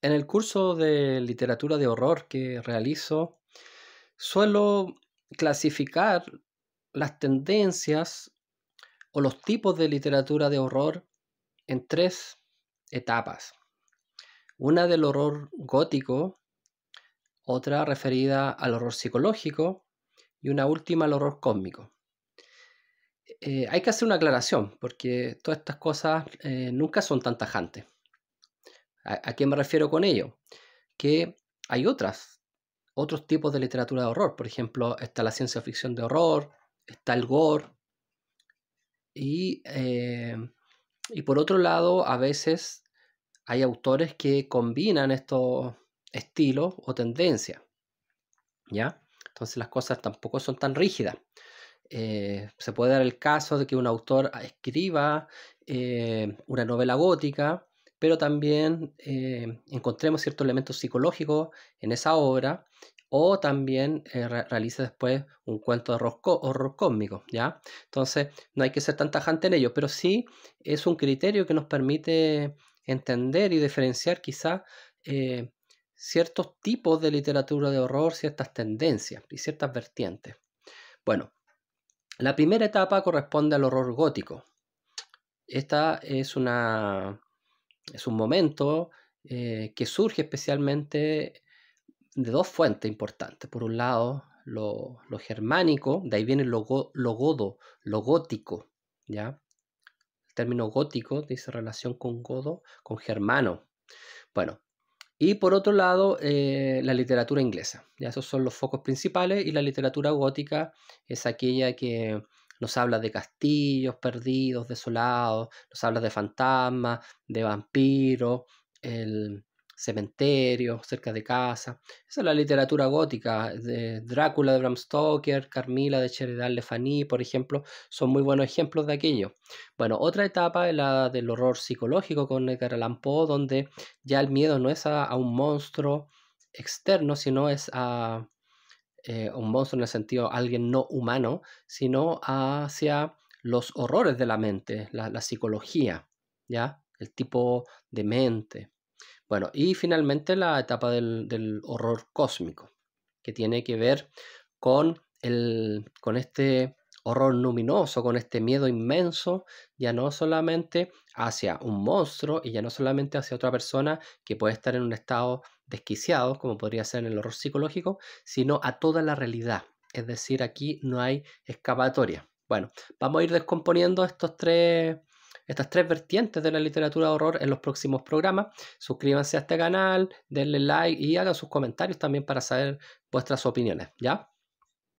En el curso de literatura de horror que realizo, suelo clasificar las tendencias o los tipos de literatura de horror en tres etapas. Una del horror gótico, otra referida al horror psicológico y una última al horror cósmico. Eh, hay que hacer una aclaración porque todas estas cosas eh, nunca son tan tajantes. ¿A, qué me refiero con ello? Que hay otras, otros tipos de literatura de horror. Por ejemplo, está la ciencia ficción de horror, está el gore. Y, eh, por otro lado, a veces hay autores que combinan estos estilos o tendencias. ¿Ya? Entonces las cosas tampoco son tan rígidas. Eh, se puede dar el caso de que un autor escriba eh, una novela gótica pero también eh, encontremos ciertos elementos psicológicos en esa obra o también eh, realice después un cuento de horror, horror, cósmico, ¿ya? Entonces, no hay que ser tan tajante en ello, pero sí es un criterio que nos permite entender y diferenciar quizá eh, ciertos tipos de literatura de horror, ciertas tendencias y ciertas vertientes. Bueno, la primera etapa corresponde al horror gótico. Esta es una es un momento eh, que surge especialmente de dos fuentes importantes. Por un lado, lo, germánico, de ahí viene lo, lo godo, lo gótico, ¿ya? El término gótico dice relación con godo, con germano. Bueno, y por otro lado, eh, la literatura inglesa. Ya esos son los focos principales y la literatura gótica es aquella que nos habla de castillos perdidos, desolados, nos habla de fantasmas, de vampiros, el cementerio cerca de casa. Esa es la literatura gótica. De Drácula de Bram Stoker, Carmila de Sheridan Le por ejemplo, son muy buenos ejemplos de aquello. Bueno, otra etapa es la del horror psicológico con el Allan donde ya el miedo no es a un monstruo externo, sino es a, eh, un monstruo en el sentido alguien no humano, sino hacia los horrores de la mente, la, psicología, ¿ya? El tipo de mente. Bueno, y finalmente la etapa del, horror cósmico, que tiene que ver con, con este horror luminoso, con este miedo inmenso, ya no solamente hacia un monstruo y ya no solamente hacia otra persona que puede estar en un estado desquiciados, como podría ser en el horror psicológico, sino a toda la realidad. Es decir, aquí no hay escapatoria. Bueno, vamos a ir descomponiendo estos tres, estas tres vertientes de la literatura de horror en los próximos programas. Suscríbanse a este canal, denle like y hagan sus comentarios también para saber vuestras opiniones. ¿Ya?